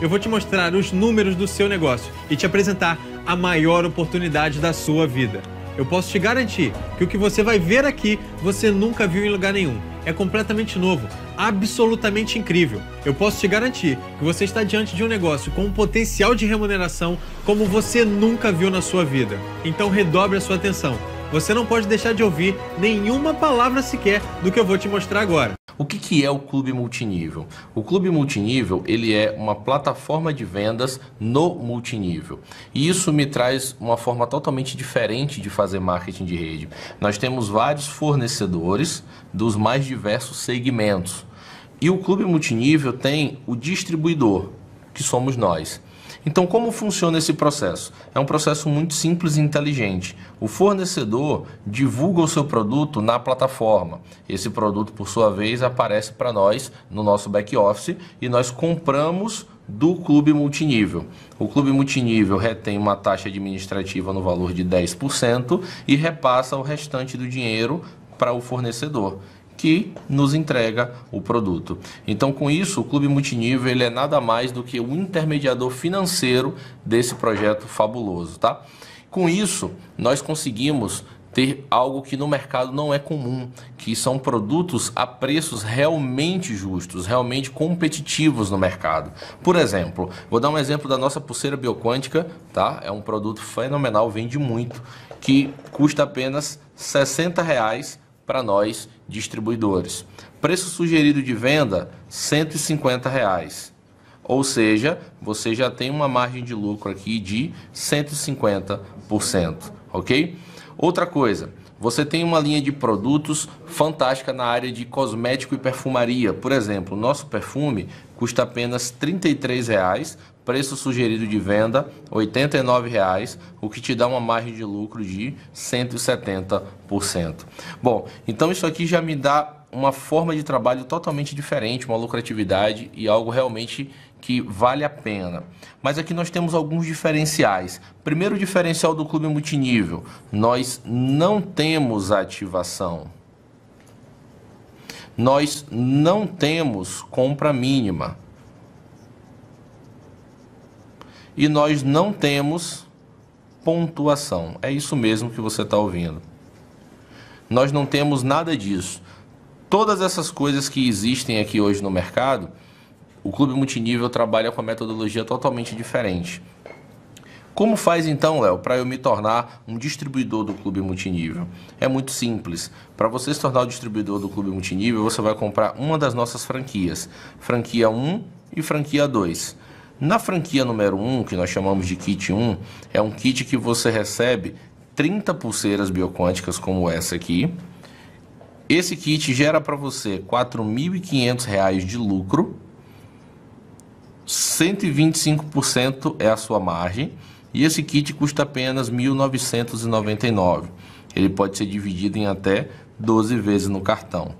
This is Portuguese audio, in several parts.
eu vou te mostrar os números do seu negócio e te apresentar a maior oportunidade da sua vida. Eu posso te garantir que o que você vai ver aqui você nunca viu em lugar nenhum. É completamente novo, absolutamente incrível. Eu posso te garantir que você está diante de um negócio com um potencial de remuneração como você nunca viu na sua vida. Então redobre a sua atenção você não pode deixar de ouvir nenhuma palavra sequer do que eu vou te mostrar agora. O que, que é o Clube Multinível? O Clube Multinível ele é uma plataforma de vendas no multinível. E isso me traz uma forma totalmente diferente de fazer marketing de rede. Nós temos vários fornecedores dos mais diversos segmentos. E o Clube Multinível tem o distribuidor, que somos nós. Então, como funciona esse processo? É um processo muito simples e inteligente. O fornecedor divulga o seu produto na plataforma. Esse produto, por sua vez, aparece para nós no nosso back office e nós compramos do clube multinível. O clube multinível retém uma taxa administrativa no valor de 10% e repassa o restante do dinheiro para o fornecedor que nos entrega o produto. Então, com isso, o Clube Multinível ele é nada mais do que o intermediador financeiro desse projeto fabuloso, tá? Com isso, nós conseguimos ter algo que no mercado não é comum, que são produtos a preços realmente justos, realmente competitivos no mercado. Por exemplo, vou dar um exemplo da nossa pulseira bioquântica, tá? É um produto fenomenal, vende muito, que custa apenas 60 reais para nós distribuidores. Preço sugerido de venda, R$ 150. Reais. Ou seja, você já tem uma margem de lucro aqui de 150%, ok? Outra coisa, você tem uma linha de produtos fantástica na área de cosmético e perfumaria. Por exemplo, nosso perfume custa apenas R$ 33,00 preço sugerido de venda R$ 89,00, o que te dá uma margem de lucro de 170%. Bom, então isso aqui já me dá uma forma de trabalho totalmente diferente, uma lucratividade e algo realmente que vale a pena. Mas aqui nós temos alguns diferenciais. Primeiro diferencial do clube multinível, nós não temos ativação. Nós não temos compra mínima e nós não temos pontuação. É isso mesmo que você está ouvindo. Nós não temos nada disso. Todas essas coisas que existem aqui hoje no mercado, o clube multinível trabalha com a metodologia totalmente diferente. Como faz então, Léo, para eu me tornar um distribuidor do clube multinível? É muito simples. Para você se tornar o distribuidor do clube multinível, você vai comprar uma das nossas franquias, franquia 1 e franquia 2. Na franquia número 1, que nós chamamos de kit 1, é um kit que você recebe 30 pulseiras bioquânticas como essa aqui. Esse kit gera para você R$ 4.500 de lucro. 125% é a sua margem e esse kit custa apenas R$ 1.999. Ele pode ser dividido em até 12 vezes no cartão.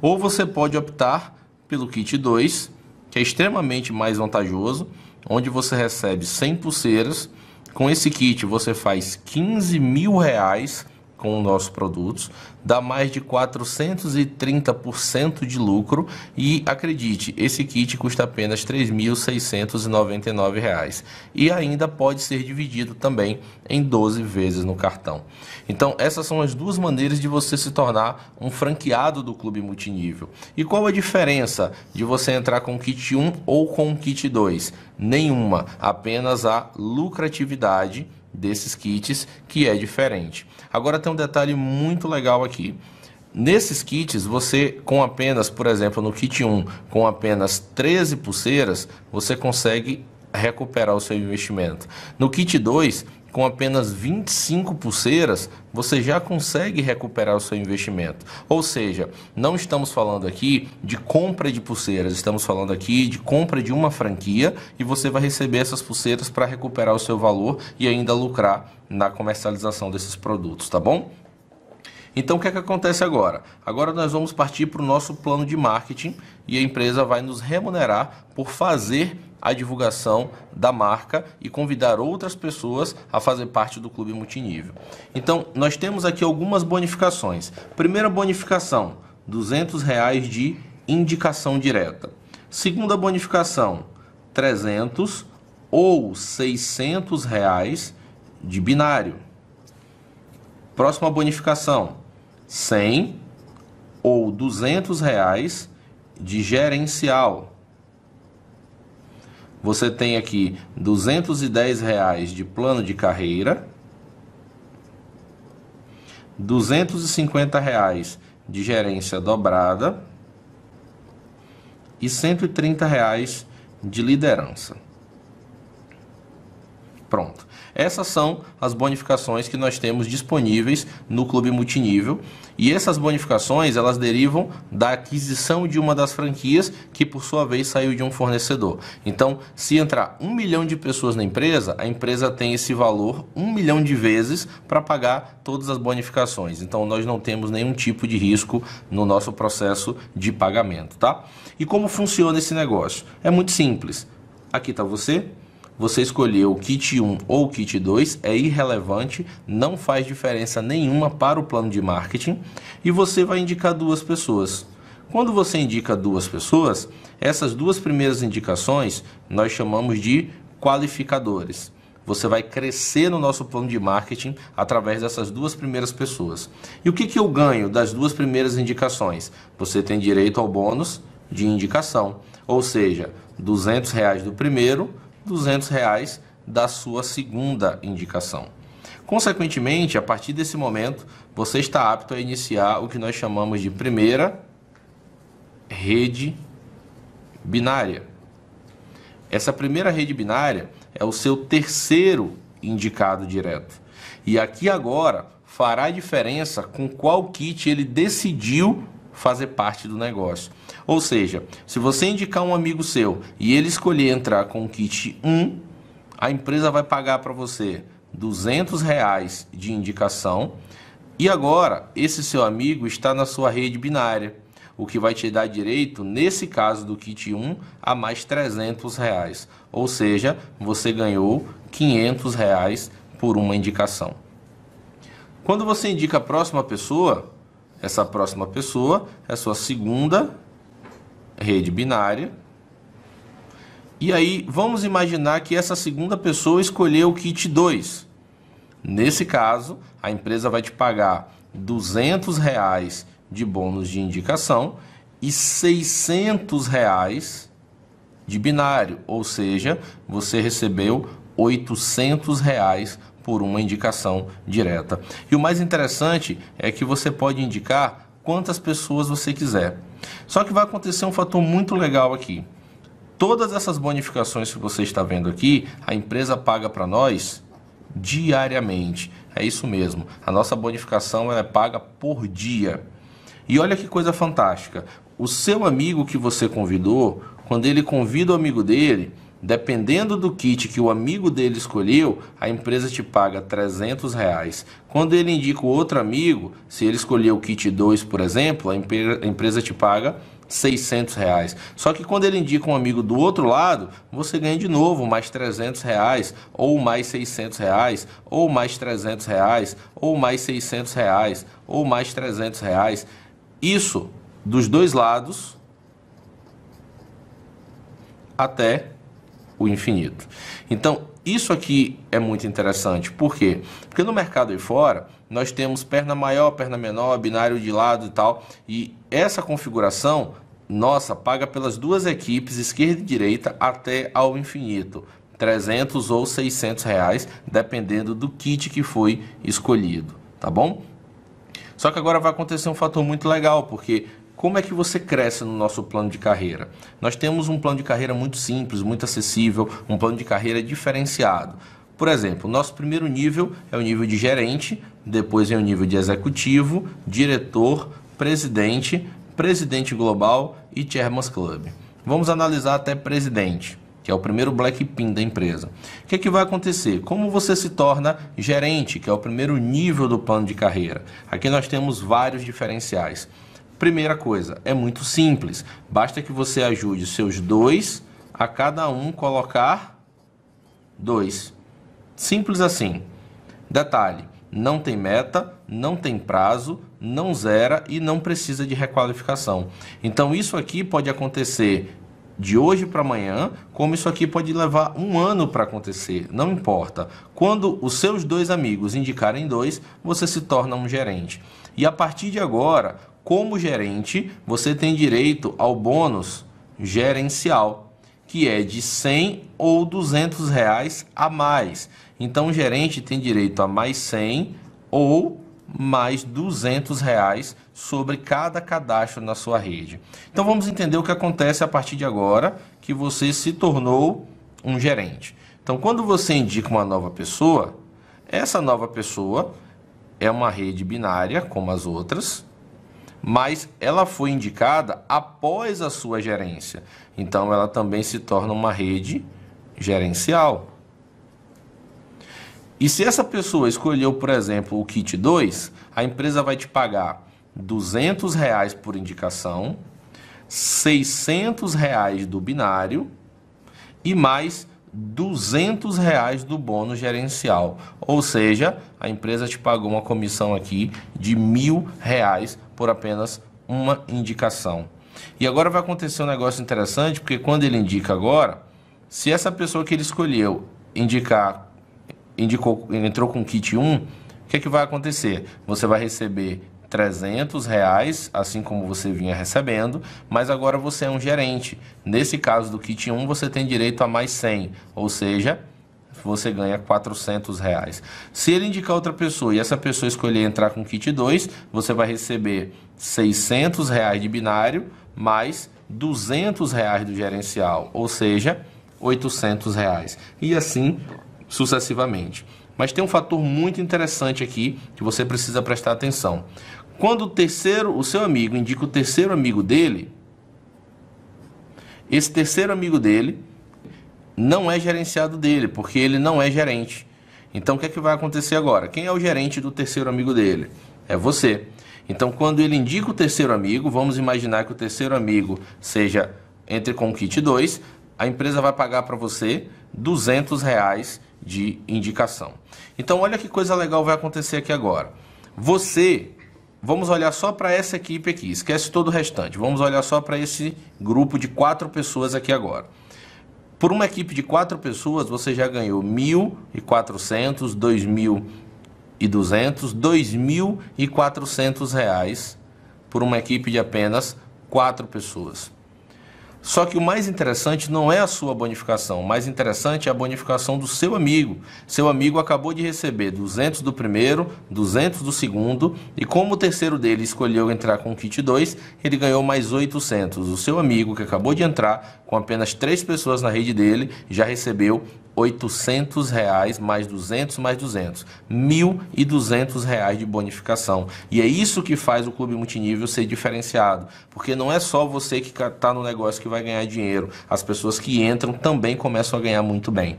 Ou você pode optar pelo kit 2, que é extremamente mais vantajoso, onde você recebe 100 pulseiras. Com esse kit você faz 15 mil reais com nossos produtos, dá mais de 430% de lucro e acredite, esse kit custa apenas R$ 3.699 e ainda pode ser dividido também em 12 vezes no cartão. Então, essas são as duas maneiras de você se tornar um franqueado do clube multinível. E qual a diferença de você entrar com kit 1 ou com kit 2? Nenhuma, apenas a lucratividade desses kits que é diferente. Agora tem um detalhe muito legal aqui. Nesses kits, você com apenas, por exemplo, no kit 1, com apenas 13 pulseiras, você consegue recuperar o seu investimento. No kit 2, com apenas 25 pulseiras, você já consegue recuperar o seu investimento. Ou seja, não estamos falando aqui de compra de pulseiras, estamos falando aqui de compra de uma franquia e você vai receber essas pulseiras para recuperar o seu valor e ainda lucrar na comercialização desses produtos, tá bom? Então o que é que acontece agora? Agora nós vamos partir para o nosso plano de marketing e a empresa vai nos remunerar por fazer a divulgação da marca e convidar outras pessoas a fazer parte do clube multinível. Então nós temos aqui algumas bonificações. Primeira bonificação, 200 reais de indicação direta. Segunda bonificação, 300 ou 600 reais de binário. Próxima bonificação, 100 ou 200 reais de gerencial. Você tem aqui 210 reais de plano de carreira, 250 reais de gerência dobrada e 130 reais de liderança. Pronto. Essas são as bonificações que nós temos disponíveis no clube multinível e essas bonificações elas derivam da aquisição de uma das franquias que por sua vez saiu de um fornecedor. Então, se entrar um milhão de pessoas na empresa, a empresa tem esse valor um milhão de vezes para pagar todas as bonificações. Então, nós não temos nenhum tipo de risco no nosso processo de pagamento, tá? E como funciona esse negócio? É muito simples. Aqui está você, você escolher o kit 1 ou o kit 2 é irrelevante, não faz diferença nenhuma para o plano de marketing e você vai indicar duas pessoas. Quando você indica duas pessoas, essas duas primeiras indicações nós chamamos de qualificadores. Você vai crescer no nosso plano de marketing através dessas duas primeiras pessoas. E o que, que eu ganho das duas primeiras indicações? Você tem direito ao bônus de indicação, ou seja, 200 reais do primeiro, 200 reais da sua segunda indicação. Consequentemente, a partir desse momento, você está apto a iniciar o que nós chamamos de primeira rede binária. Essa primeira rede binária é o seu terceiro indicado direto. E aqui agora fará diferença com qual kit ele decidiu fazer parte do negócio. Ou seja, se você indicar um amigo seu e ele escolher entrar com o kit 1, a empresa vai pagar para você 200 reais de indicação e agora esse seu amigo está na sua rede binária, o que vai te dar direito, nesse caso do kit 1, a mais 300 reais. Ou seja, você ganhou 500 reais por uma indicação. Quando você indica a próxima pessoa, essa próxima pessoa é sua segunda rede binária. E aí, vamos imaginar que essa segunda pessoa escolheu o kit 2. Nesse caso, a empresa vai te pagar R$ 200 reais de bônus de indicação e R$ 600 reais de binário, ou seja, você recebeu R$ 800 reais por uma indicação direta. E o mais interessante é que você pode indicar quantas pessoas você quiser. Só que vai acontecer um fator muito legal aqui. Todas essas bonificações que você está vendo aqui, a empresa paga para nós diariamente. É isso mesmo. A nossa bonificação é paga por dia. E olha que coisa fantástica. O seu amigo que você convidou, quando ele convida o amigo dele, Dependendo do kit que o amigo dele escolheu, a empresa te paga 300 reais. Quando ele indica o outro amigo, se ele escolheu o kit 2, por exemplo, a, a empresa te paga 600 reais. Só que quando ele indica um amigo do outro lado, você ganha de novo mais 300 reais, ou mais 600 reais, ou mais 300 reais, ou mais 600 reais, ou mais 300 reais. Isso dos dois lados até o infinito. Então, isso aqui é muito interessante. Por quê? Porque no mercado aí fora, nós temos perna maior, perna menor, binário de lado e tal. E essa configuração, nossa, paga pelas duas equipes, esquerda e direita, até ao infinito. 300 ou 600 reais, dependendo do kit que foi escolhido, tá bom? Só que agora vai acontecer um fator muito legal, porque como é que você cresce no nosso plano de carreira? Nós temos um plano de carreira muito simples, muito acessível, um plano de carreira diferenciado. Por exemplo, nosso primeiro nível é o nível de gerente, depois é o nível de executivo, diretor, presidente, presidente global e chairman's club. Vamos analisar até presidente, que é o primeiro black pin da empresa. O que, é que vai acontecer? Como você se torna gerente, que é o primeiro nível do plano de carreira? Aqui nós temos vários diferenciais. Primeira coisa, é muito simples. Basta que você ajude seus dois a cada um colocar dois. Simples assim. Detalhe, não tem meta, não tem prazo, não zera e não precisa de requalificação. Então isso aqui pode acontecer de hoje para amanhã, como isso aqui pode levar um ano para acontecer, não importa. Quando os seus dois amigos indicarem dois, você se torna um gerente. E a partir de agora, como gerente, você tem direito ao bônus gerencial, que é de 100 ou 200 reais a mais. Então, o gerente tem direito a mais 100 ou mais 200 reais sobre cada cadastro na sua rede. Então, vamos entender o que acontece a partir de agora que você se tornou um gerente. Então, quando você indica uma nova pessoa, essa nova pessoa é uma rede binária, como as outras, mas ela foi indicada após a sua gerência. Então ela também se torna uma rede gerencial. E se essa pessoa escolheu, por exemplo, o kit 2, a empresa vai te pagar R$ 200 reais por indicação, R$ reais do binário e mais R$ reais do bônus gerencial. Ou seja, a empresa te pagou uma comissão aqui de R$ reais por apenas uma indicação. E agora vai acontecer um negócio interessante, porque quando ele indica agora, se essa pessoa que ele escolheu indicar, indicou, entrou com kit 1, o que, é que vai acontecer? Você vai receber 300 reais, assim como você vinha recebendo, mas agora você é um gerente. Nesse caso do kit 1, você tem direito a mais 100, ou seja, você ganha 400 reais. Se ele indicar outra pessoa e essa pessoa escolher entrar com kit 2, você vai receber 600 reais de binário mais 200 reais do gerencial, ou seja, 800 reais. E assim sucessivamente. Mas tem um fator muito interessante aqui que você precisa prestar atenção. Quando o terceiro, o seu amigo indica o terceiro amigo dele, esse terceiro amigo dele não é gerenciado dele, porque ele não é gerente. Então o que é que vai acontecer agora? Quem é o gerente do terceiro amigo dele? É você. Então quando ele indica o terceiro amigo, vamos imaginar que o terceiro amigo seja entre com o kit 2, a empresa vai pagar para você 200 reais de indicação. Então olha que coisa legal vai acontecer aqui agora. Você, vamos olhar só para essa equipe aqui, esquece todo o restante. Vamos olhar só para esse grupo de quatro pessoas aqui agora. Por uma equipe de quatro pessoas, você já ganhou 1.400, 2.200, 2.400 reais por uma equipe de apenas quatro pessoas. Só que o mais interessante não é a sua bonificação, o mais interessante é a bonificação do seu amigo. Seu amigo acabou de receber 200 do primeiro, 200 do segundo, e como o terceiro dele escolheu entrar com o kit 2, ele ganhou mais 800. O seu amigo que acabou de entrar, com apenas três pessoas na rede dele, já recebeu 800 reais mais 200 mais 200, 1.200 reais de bonificação. E é isso que faz o clube multinível ser diferenciado, porque não é só você que está no negócio que vai ganhar dinheiro, as pessoas que entram também começam a ganhar muito bem.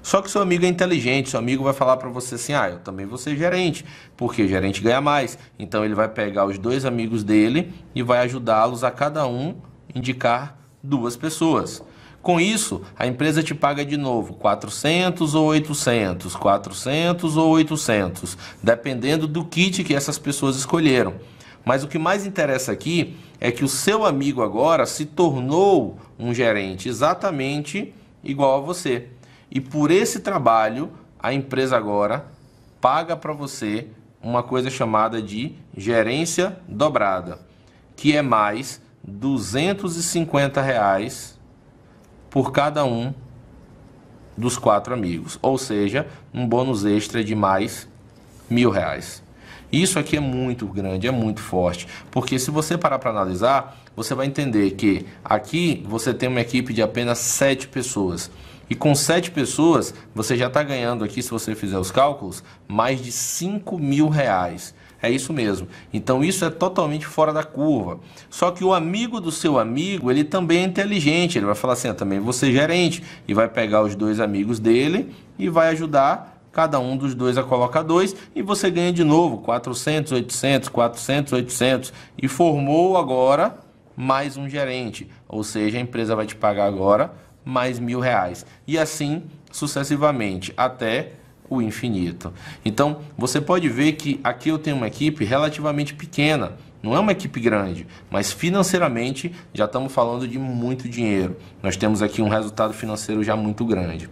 Só que seu amigo é inteligente, seu amigo vai falar para você assim: ah, eu também vou ser gerente, porque gerente ganha mais. Então ele vai pegar os dois amigos dele e vai ajudá-los a cada um indicar duas pessoas. Com isso, a empresa te paga de novo 400 ou 800, 400 ou 800, dependendo do kit que essas pessoas escolheram. Mas o que mais interessa aqui é que o seu amigo agora se tornou um gerente exatamente igual a você. E por esse trabalho, a empresa agora paga para você uma coisa chamada de gerência dobrada, que é mais R$ 250 reais por cada um dos quatro amigos, ou seja, um bônus extra de mais mil reais. Isso aqui é muito grande, é muito forte, porque se você parar para analisar, você vai entender que aqui você tem uma equipe de apenas sete pessoas. E com sete pessoas, você já está ganhando aqui, se você fizer os cálculos, mais de 5 mil reais. É isso mesmo. Então isso é totalmente fora da curva. Só que o amigo do seu amigo, ele também é inteligente. Ele vai falar assim, ah, também vou ser gerente. E vai pegar os dois amigos dele e vai ajudar cada um dos dois a colocar dois e você ganha de novo 400, 800, 400, 800 e formou agora mais um gerente, ou seja, a empresa vai te pagar agora mais mil reais e assim sucessivamente até o infinito. Então, você pode ver que aqui eu tenho uma equipe relativamente pequena, não é uma equipe grande, mas financeiramente já estamos falando de muito dinheiro. Nós temos aqui um resultado financeiro já muito grande.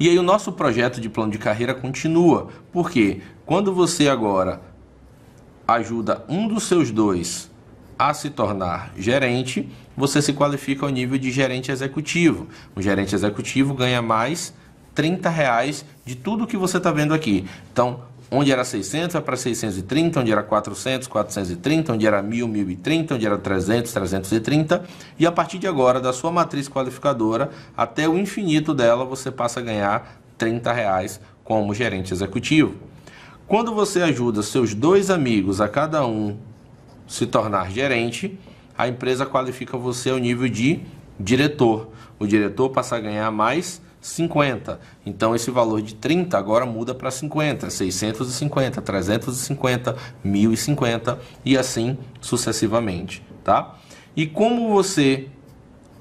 E aí o nosso projeto de plano de carreira continua, porque quando você agora ajuda um dos seus dois a se tornar gerente, você se qualifica ao nível de gerente executivo. O gerente executivo ganha mais 30 reais de tudo que você está vendo aqui. Então, onde era 600 vai para 630, onde era 400, 430, onde era 1000, 1030, onde era 300, 330. E a partir de agora, da sua matriz qualificadora até o infinito dela, você passa a ganhar 30 reais como gerente executivo. Quando você ajuda seus dois amigos a cada um se tornar gerente, a empresa qualifica você ao nível de diretor. O diretor passa a ganhar mais 50. Então esse valor de 30 agora muda para 50, 650, 350, 1050 e assim sucessivamente, tá? E como você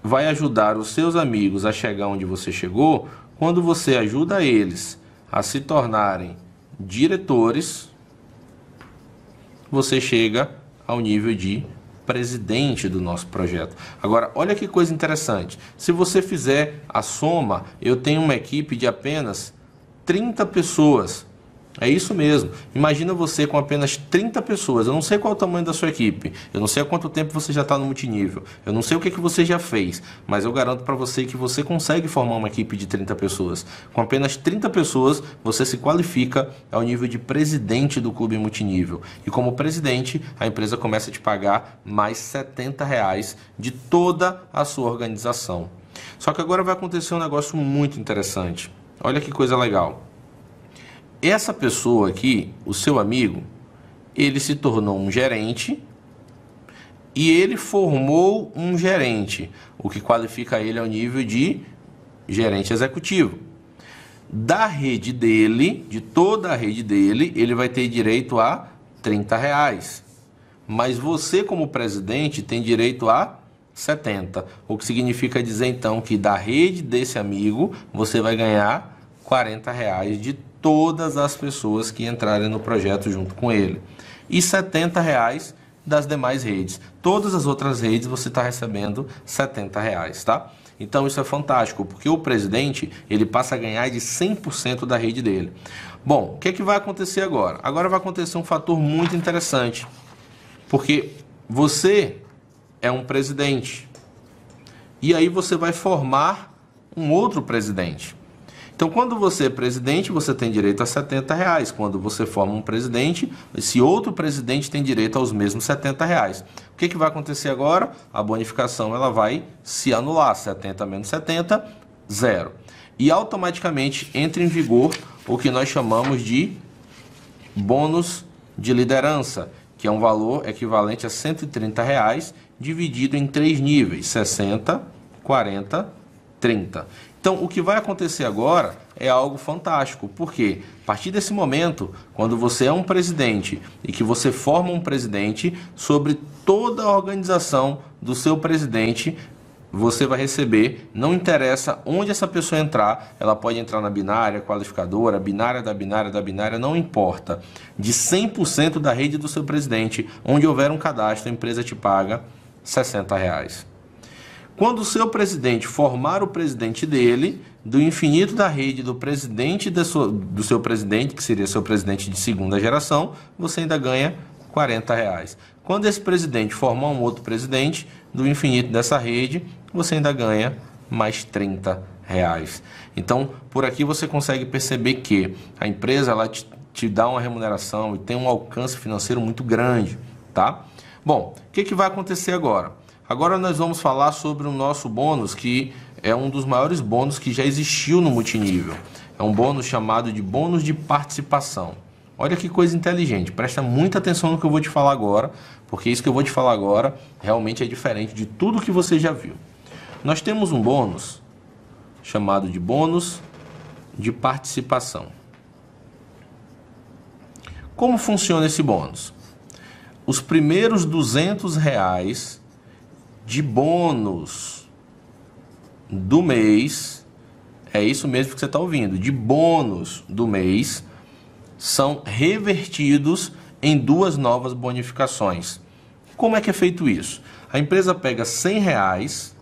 vai ajudar os seus amigos a chegar onde você chegou quando você ajuda eles a se tornarem diretores, você chega ao nível de presidente do nosso projeto. Agora, olha que coisa interessante. Se você fizer a soma, eu tenho uma equipe de apenas 30 pessoas é isso mesmo. Imagina você com apenas 30 pessoas. Eu não sei qual é o tamanho da sua equipe. Eu não sei há quanto tempo você já está no multinível. Eu não sei o que, que você já fez. Mas eu garanto para você que você consegue formar uma equipe de 30 pessoas. Com apenas 30 pessoas, você se qualifica ao nível de presidente do clube multinível. E como presidente, a empresa começa a te pagar mais 70 reais de toda a sua organização. Só que agora vai acontecer um negócio muito interessante. Olha que coisa legal. Essa pessoa aqui, o seu amigo, ele se tornou um gerente e ele formou um gerente, o que qualifica ele ao nível de gerente executivo. Da rede dele, de toda a rede dele, ele vai ter direito a 30 reais. Mas você, como presidente, tem direito a 70. O que significa dizer então que da rede desse amigo você vai ganhar 40 reais de todas as pessoas que entrarem no projeto junto com ele. E R$ 70,00 das demais redes. Todas as outras redes você está recebendo R$ reais, tá? Então isso é fantástico, porque o presidente ele passa a ganhar de 100% da rede dele. Bom, o que, é que vai acontecer agora? Agora vai acontecer um fator muito interessante, porque você é um presidente e aí você vai formar um outro presidente. Então, quando você é presidente, você tem direito a 70 reais. Quando você forma um presidente, esse outro presidente tem direito aos mesmos 70 reais. O que, que vai acontecer agora? A bonificação ela vai se anular. 70 menos 70, zero. E automaticamente entra em vigor o que nós chamamos de bônus de liderança, que é um valor equivalente a 130 reais dividido em três níveis, 60, 40, 30. Então, o que vai acontecer agora é algo fantástico, porque a partir desse momento, quando você é um presidente e que você forma um presidente, sobre toda a organização do seu presidente você vai receber, não interessa onde essa pessoa entrar, ela pode entrar na binária, qualificadora, binária da binária da binária, não importa. De 100% da rede do seu presidente, onde houver um cadastro, a empresa te paga 60 reais. Quando o seu presidente formar o presidente dele, do infinito da rede do presidente sua, do seu presidente, que seria seu presidente de segunda geração, você ainda ganha 40 reais. Quando esse presidente formar um outro presidente, do infinito dessa rede, você ainda ganha mais 30 reais. Então, por aqui você consegue perceber que a empresa ela te, te dá uma remuneração e tem um alcance financeiro muito grande, tá? Bom, o que, que vai acontecer agora? Agora nós vamos falar sobre o nosso bônus, que é um dos maiores bônus que já existiu no multinível. É um bônus chamado de bônus de participação. Olha que coisa inteligente, presta muita atenção no que eu vou te falar agora, porque isso que eu vou te falar agora realmente é diferente de tudo que você já viu. Nós temos um bônus chamado de bônus de participação. Como funciona esse bônus? Os primeiros 200 reais de bônus do mês. É isso mesmo que você está ouvindo. De bônus do mês são revertidos em duas novas bonificações. Como é que é feito isso? A empresa pega 100 reais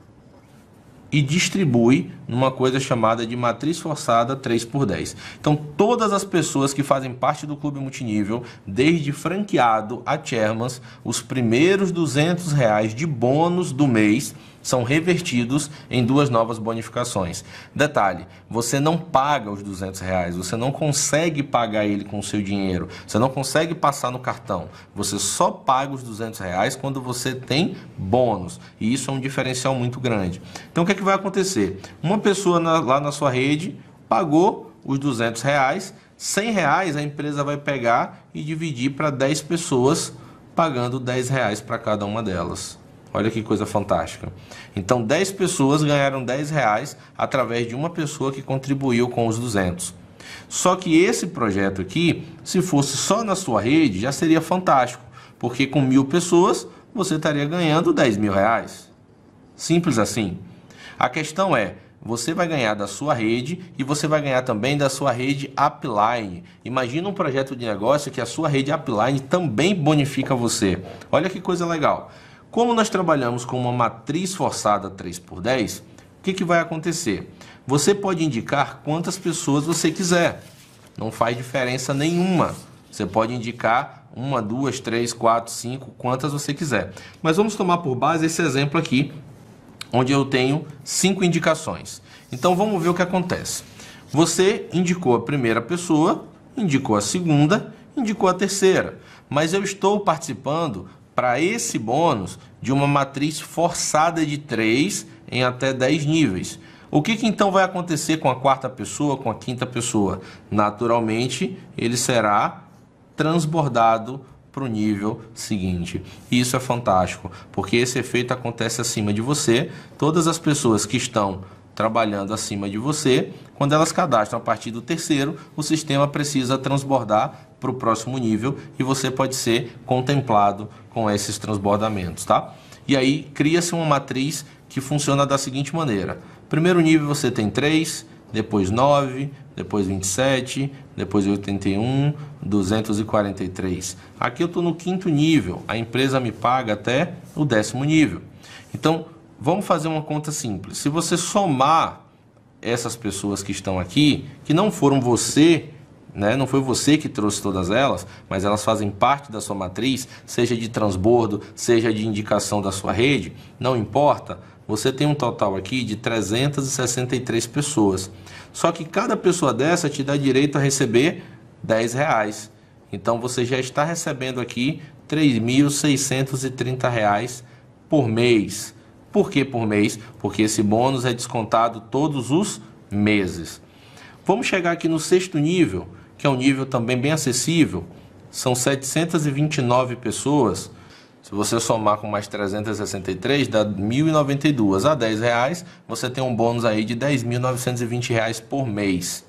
e distribui numa coisa chamada de matriz forçada 3x10. Então, todas as pessoas que fazem parte do clube multinível, desde franqueado a chairmans, os primeiros 200 reais de bônus do mês são revertidos em duas novas bonificações. Detalhe, você não paga os 200 reais, você não consegue pagar ele com o seu dinheiro, você não consegue passar no cartão, você só paga os 200 reais quando você tem bônus, e isso é um diferencial muito grande. Então o que, é que vai acontecer? Uma pessoa na, lá na sua rede pagou os 200 reais, 100 reais a empresa vai pegar e dividir para 10 pessoas, pagando 10 reais para cada uma delas. Olha que coisa fantástica. Então, 10 pessoas ganharam 10 reais através de uma pessoa que contribuiu com os 200. Só que esse projeto aqui, se fosse só na sua rede, já seria fantástico, porque com mil pessoas você estaria ganhando 10 mil reais. Simples assim. A questão é, você vai ganhar da sua rede e você vai ganhar também da sua rede upline. Imagina um projeto de negócio que a sua rede upline também bonifica você. Olha que coisa legal. Como nós trabalhamos com uma matriz forçada 3 por 10, o que, que vai acontecer? Você pode indicar quantas pessoas você quiser. Não faz diferença nenhuma. Você pode indicar uma, duas, três, quatro, cinco, quantas você quiser. Mas vamos tomar por base esse exemplo aqui, onde eu tenho cinco indicações. Então vamos ver o que acontece. Você indicou a primeira pessoa, indicou a segunda, indicou a terceira. Mas eu estou participando para esse bônus de uma matriz forçada de 3 em até 10 níveis. O que, que, então vai acontecer com a quarta pessoa, com a quinta pessoa? Naturalmente, ele será transbordado para o nível seguinte. Isso é fantástico, porque esse efeito acontece acima de você. Todas as pessoas que estão trabalhando acima de você. Quando elas cadastram a partir do terceiro, o sistema precisa transbordar para o próximo nível e você pode ser contemplado com esses transbordamentos, tá? E aí cria-se uma matriz que funciona da seguinte maneira: primeiro nível você tem 3, depois 9, depois 27, depois 81, 243. Aqui eu estou no quinto nível, a empresa me paga até o décimo nível. Então, vamos fazer uma conta simples. Se você somar essas pessoas que estão aqui, que não foram você, né? não foi você que trouxe todas elas, mas elas fazem parte da sua matriz, seja de transbordo, seja de indicação da sua rede, não importa. Você tem um total aqui de 363 pessoas. Só que cada pessoa dessa te dá direito a receber 10 reais. Então você já está recebendo aqui R$3.630 por mês. Por que por mês? Porque esse bônus é descontado todos os meses. Vamos chegar aqui no sexto nível, que é um nível também bem acessível. São 729 pessoas. Se você somar com mais 363, dá 1.092. A 10 reais, você tem um bônus aí de 10.920 reais por mês.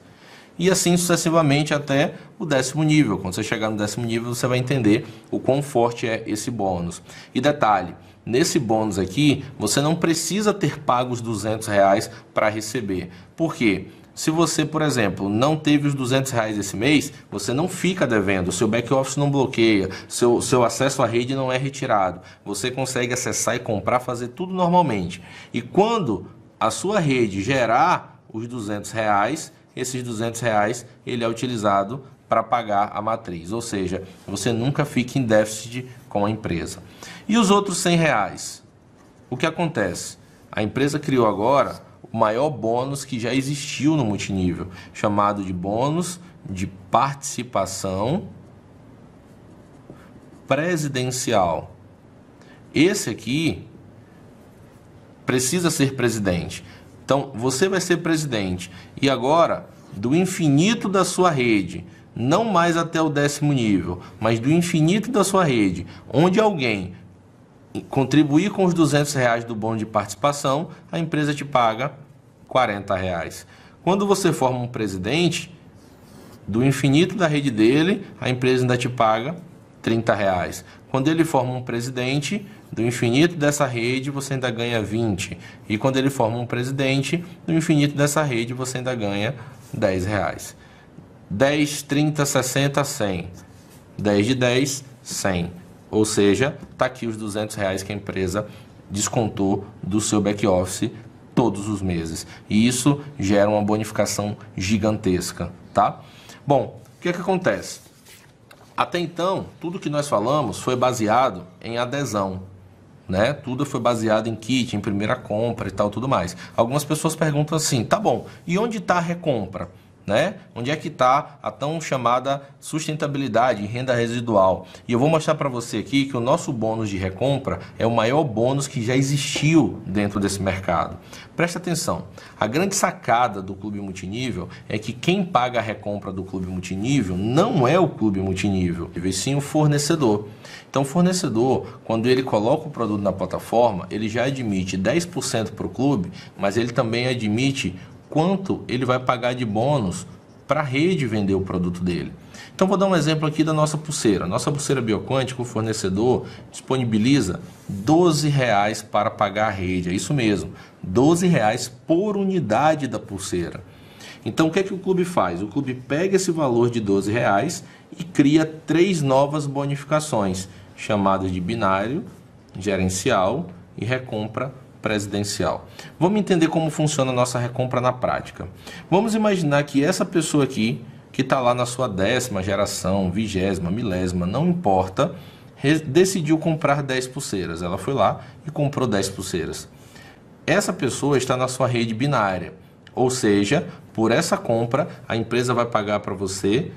E assim sucessivamente até o décimo nível. Quando você chegar no décimo nível, você vai entender o quão forte é esse bônus. E detalhe, Nesse bônus aqui, você não precisa ter pago os 200 reais para receber. Por quê? Se você, por exemplo, não teve os 200 reais esse mês, você não fica devendo, seu back-office não bloqueia, seu, seu acesso à rede não é retirado, você consegue acessar e comprar, fazer tudo normalmente. E quando a sua rede gerar os 200 reais, esses 200 reais ele é utilizado para pagar a matriz, ou seja, você nunca fica em déficit com a empresa. E os outros 100 reais? O que acontece? A empresa criou agora o maior bônus que já existiu no multinível, chamado de bônus de participação presidencial. Esse aqui precisa ser presidente. Então, você vai ser presidente. E agora, do infinito da sua rede, não mais até o décimo nível, mas do infinito da sua rede, onde alguém contribuir com os 200 reais do bônus de participação, a empresa te paga 40 reais. Quando você forma um presidente, do infinito da rede dele, a empresa ainda te paga 30 reais. Quando ele forma um presidente, do infinito dessa rede você ainda ganha 20. E quando ele forma um presidente, do infinito dessa rede você ainda ganha 10 reais. 10, 30, 60, 100. 10 de 10, 100. Ou seja, está aqui os 200 reais que a empresa descontou do seu back office todos os meses. E isso gera uma bonificação gigantesca, tá? Bom, o que, é que acontece? Até então, tudo que nós falamos foi baseado em adesão, né? Tudo foi baseado em kit, em primeira compra e tal, tudo mais. Algumas pessoas perguntam assim, tá bom, e onde está a recompra? né? Onde é que está a tão chamada sustentabilidade, renda residual? E eu vou mostrar para você aqui que o nosso bônus de recompra é o maior bônus que já existiu dentro desse mercado. Presta atenção. A grande sacada do clube multinível é que quem paga a recompra do clube multinível não é o clube multinível, e sim o fornecedor. Então, o fornecedor, quando ele coloca o produto na plataforma, ele já admite 10% para o clube, mas ele também admite quanto ele vai pagar de bônus para a rede vender o produto dele. Então vou dar um exemplo aqui da nossa pulseira. Nossa pulseira bioquântica, o fornecedor disponibiliza R$12 para pagar a rede. É isso mesmo, R$12 por unidade da pulseira. Então o que é que o clube faz? O clube pega esse valor de R$12 e cria três novas bonificações, chamadas de binário, gerencial e recompra presidencial. Vamos entender como funciona a nossa recompra na prática. Vamos imaginar que essa pessoa aqui, que está lá na sua décima geração, vigésima, milésima, não importa, decidiu comprar 10 pulseiras. Ela foi lá e comprou 10 pulseiras. Essa pessoa está na sua rede binária, ou seja, por essa compra a empresa vai pagar para você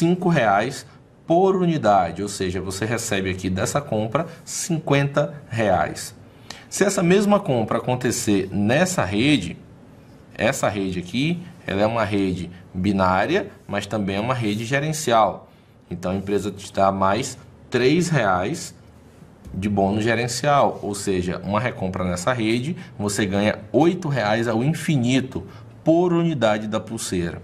R$ reais por unidade, ou seja, você recebe aqui dessa compra 50 reais. Se essa mesma compra acontecer nessa rede, essa rede aqui, ela é uma rede binária, mas também é uma rede gerencial. Então a empresa te dá mais R$ reais de bônus gerencial, ou seja, uma recompra nessa rede, você ganha R$ reais ao infinito por unidade da pulseira.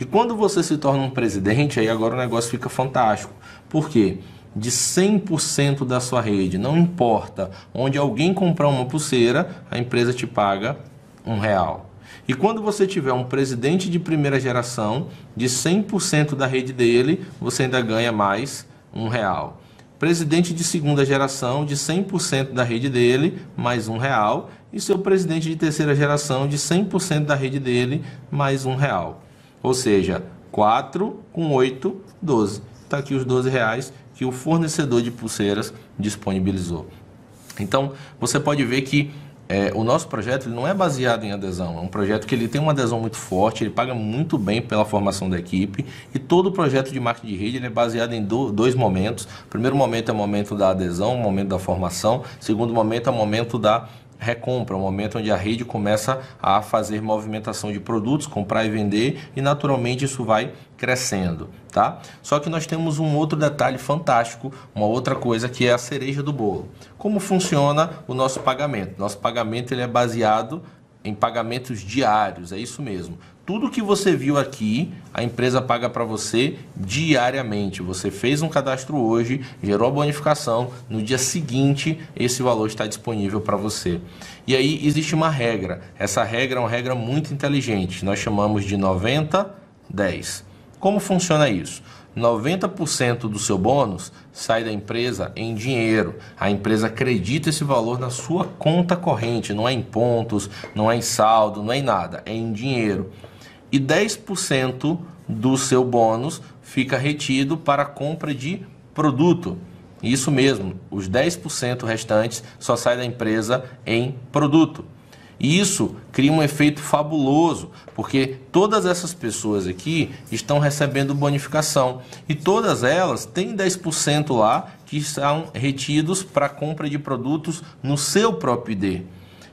E quando você se torna um presidente, aí agora o negócio fica fantástico. Por quê? de 100% da sua rede, não importa. Onde alguém comprar uma pulseira, a empresa te paga um real. E quando você tiver um presidente de primeira geração, de 100% da rede dele, você ainda ganha mais um real. Presidente de segunda geração, de 100% da rede dele, mais um real. E seu presidente de terceira geração, de 100% da rede dele, mais um real. Ou seja, 4 com 8, 12. Está aqui os 12 reais que o fornecedor de pulseiras disponibilizou. Então, você pode ver que é, o nosso projeto não é baseado em adesão, é um projeto que ele tem uma adesão muito forte, ele paga muito bem pela formação da equipe e todo o projeto de marketing de rede é baseado em do, dois momentos. O primeiro momento é o momento da adesão, o momento da formação. O segundo momento é o momento da recompra, o é momento onde a rede começa a fazer movimentação de produtos, comprar e vender, e naturalmente isso vai crescendo, tá? Só que nós temos um outro detalhe fantástico, uma outra coisa que é a cereja do bolo. Como funciona o nosso pagamento? Nosso pagamento ele é baseado em pagamentos diários, é isso mesmo tudo que você viu aqui, a empresa paga para você diariamente. Você fez um cadastro hoje, gerou a bonificação, no dia seguinte esse valor está disponível para você. E aí existe uma regra. Essa regra é uma regra muito inteligente. Nós chamamos de 90 10. Como funciona isso? 90% do seu bônus sai da empresa em dinheiro. A empresa acredita esse valor na sua conta corrente, não é em pontos, não é em saldo, não é em nada, é em dinheiro. E 10% do seu bônus fica retido para compra de produto. Isso mesmo, os 10% restantes só sai da empresa em produto. E isso cria um efeito fabuloso, porque todas essas pessoas aqui estão recebendo bonificação e todas elas têm 10% lá que são retidos para compra de produtos no seu próprio ID.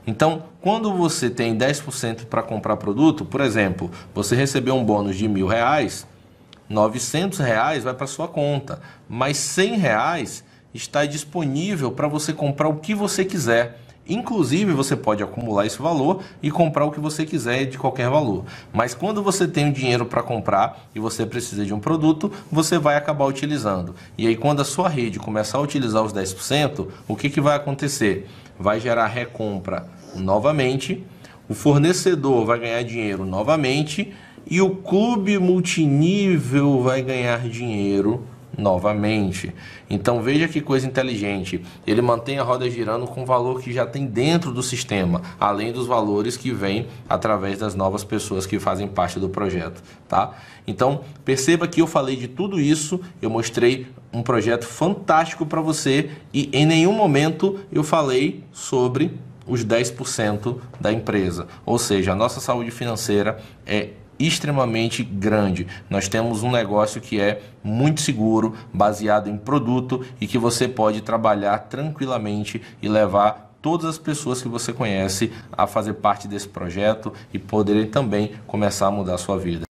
Então, quando você tem 10% para comprar produto, por exemplo, você recebeu um bônus de mil reais, 900 reais vai para sua conta, mas 100 reais está disponível para você comprar o que você quiser. Inclusive, você pode acumular esse valor e comprar o que você quiser de qualquer valor. Mas quando você tem o dinheiro para comprar e você precisa de um produto, você vai acabar utilizando. E aí, quando a sua rede começar a utilizar os 10%, o que, que vai acontecer? Vai gerar recompra novamente, o fornecedor vai ganhar dinheiro novamente e o clube multinível vai ganhar dinheiro novamente. Então veja que coisa inteligente. Ele mantém a roda girando com o valor que já tem dentro do sistema, além dos valores que vêm através das novas pessoas que fazem parte do projeto, tá? Então perceba que eu falei de tudo isso, eu mostrei um projeto fantástico para você e em nenhum momento eu falei sobre os 10% da empresa. Ou seja, a nossa saúde financeira é extremamente grande. Nós temos um negócio que é muito seguro, baseado em produto e que você pode trabalhar tranquilamente e levar todas as pessoas que você conhece a fazer parte desse projeto e poderem também começar a mudar a sua vida.